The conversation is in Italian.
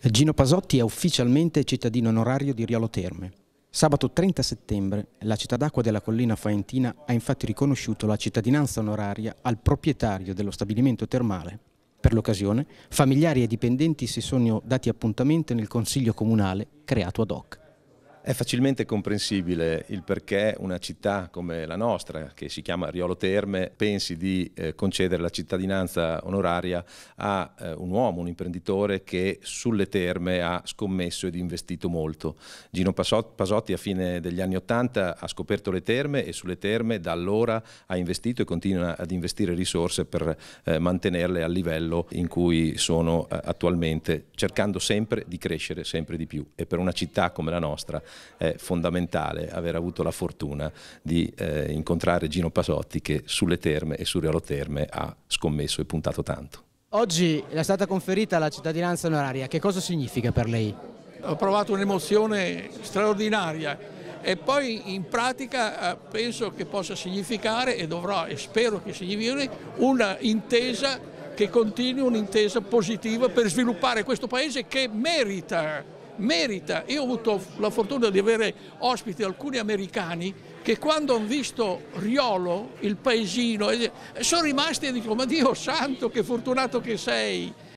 Gino Pasotti è ufficialmente cittadino onorario di Riolo Terme. Sabato 30 settembre la città d'acqua della collina faentina ha infatti riconosciuto la cittadinanza onoraria al proprietario dello stabilimento termale. Per l'occasione, familiari e dipendenti si sono dati appuntamento nel Consiglio Comunale creato ad hoc. È facilmente comprensibile il perché una città come la nostra, che si chiama Riolo Terme, pensi di eh, concedere la cittadinanza onoraria a eh, un uomo, un imprenditore che sulle terme ha scommesso ed investito molto. Gino Pasotti a fine degli anni Ottanta ha scoperto le terme e sulle terme da allora ha investito e continua ad investire risorse per eh, mantenerle al livello in cui sono eh, attualmente, cercando sempre di crescere sempre di più. E per una città come la nostra è fondamentale aver avuto la fortuna di eh, incontrare Gino Pasotti che sulle terme e su Riolo Terme ha scommesso e puntato tanto. Oggi è stata conferita la cittadinanza onoraria, che cosa significa per lei? Ho provato un'emozione straordinaria e poi in pratica eh, penso che possa significare e dovrò e spero che significhi una intesa che continui, un'intesa positiva per sviluppare questo paese che merita merita. Io ho avuto la fortuna di avere ospiti alcuni americani che quando hanno visto Riolo, il paesino, eh, sono rimasti e dicono ma Dio santo che fortunato che sei.